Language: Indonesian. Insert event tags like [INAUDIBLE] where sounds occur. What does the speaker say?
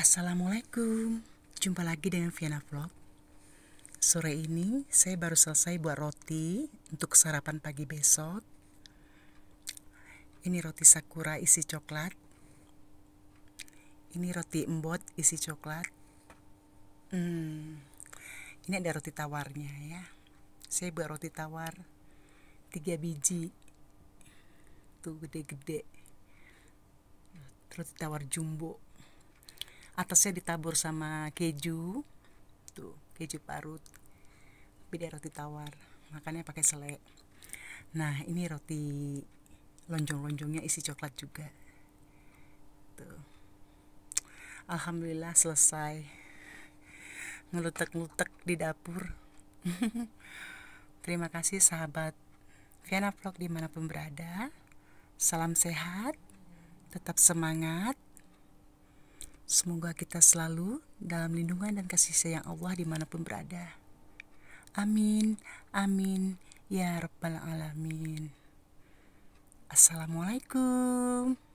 Assalamualaikum Jumpa lagi dengan Viana Vlog Sore ini saya baru selesai buat roti Untuk sarapan pagi besok Ini roti sakura isi coklat Ini roti embot isi coklat hmm, Ini ada roti tawarnya ya Saya buat roti tawar tiga biji Tuh gede-gede Roti tawar jumbo atasnya ditabur sama keju tuh keju parut tapi dia roti tawar makannya pakai selai nah ini roti lonjong-lonjongnya isi coklat juga tuh alhamdulillah selesai ngelutek-ngelutek di dapur [LAUGHS] terima kasih sahabat Viana Vlog dimanapun berada salam sehat tetap semangat Semoga kita selalu dalam lindungan dan kasih sayang Allah dimanapun berada. Amin, amin, ya Rabbal Alamin. Assalamualaikum.